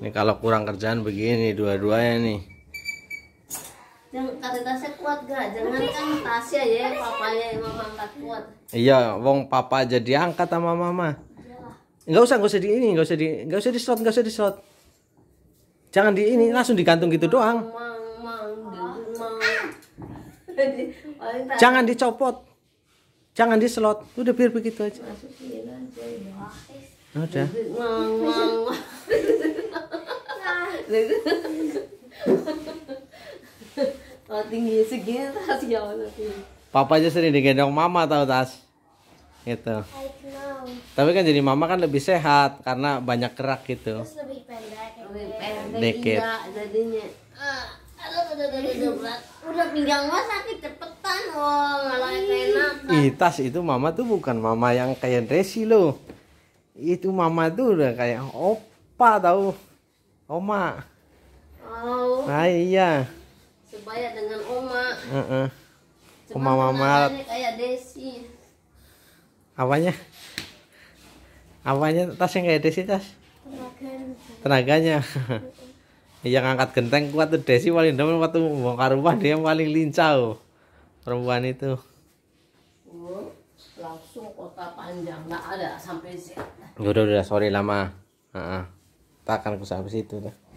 Ini kalau kurang kerjaan begini dua-duanya nih. Yang kata tasnya kuat gak? Jangan kan tasnya ya papanya yang mama angkat kuat. Iya, wong papa aja diangkat sama mama. Enggak usah, enggak usah di ini, enggak usah di enggak usah di slot, enggak usah di slot. Jangan di ini, langsung digantung gitu doang. Jangan dicopot. Jangan di slot. Udah biar begitu aja. Ya. Udah. Gitu. kalau tinggi segini tas ya Allah Papa aja sering digendong mama tau tas gitu tapi kan jadi mama kan lebih sehat karena banyak gerak gitu Terus lebih pendek lebih ah, udah pinggang mah sakit cepetan oh ngalahin enakan ih tas itu mama tuh bukan mama yang kayak resi loh itu mama tuh udah kayak opa tau Oma. Oh. Nah, iya. Sebaya dengan Oma. Uh -uh. Oma Mama. Kayak Desi. Apanya? Apanya tas yang kayak Desi tas? Tenaganya. Tenaganya. yang angkat genteng kuat tuh Desi paling demen waktu bongkar rumah dia paling lincah oh. perempuan itu. Oh, langsung kota panjang nggak ada sampai Z. Udah udah sorry lama. Uh -uh tak akan ku sampai situ dah